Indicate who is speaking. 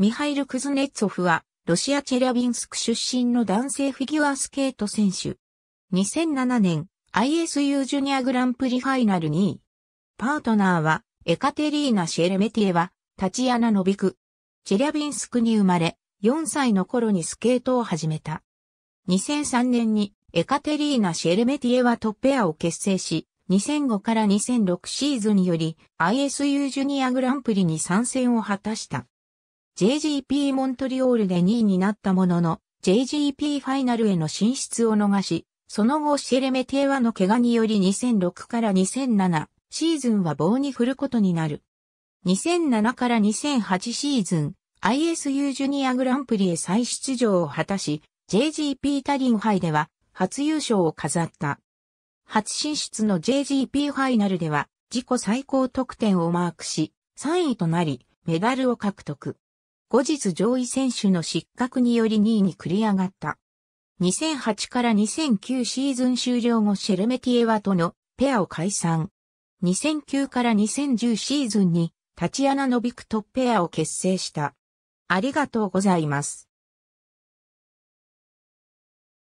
Speaker 1: ミハイル・クズネツォフは、ロシアチェリャビンスク出身の男性フィギ
Speaker 2: ュアスケート選手。2007年、ISU ジュニアグランプリファイナル2位。パートナーは、エカテリーナ・シェレメティエは、タチアナ・ノビク。チェリャビンスクに生まれ、4歳の頃にスケートを始めた。2003年に、エカテリーナ・シェレメティエはトップペアを結成し、2005から2006シーズンにより ISU ジュニアグランプリに参戦を果たした。JGP モントリオールで2位になったものの、JGP ファイナルへの進出を逃し、その後シェレメテーワの怪我により2006から2007シーズンは棒に振ることになる。2007から2008シーズン ISU ジュニアグランプリへ再出場を果たし、JGP タリンイでは初優勝を飾った。初進出の JGP ファイナルでは自己最高得点をマークし、3位となり、メダルを獲得。後日上位選手の失格により2位に繰り上がった。2008から2009シーズン終了後シェルメティエワとのペアを解散。2009から2010シーズンにタチアナ・ノビクトペアを結成
Speaker 1: した。ありがとうございます。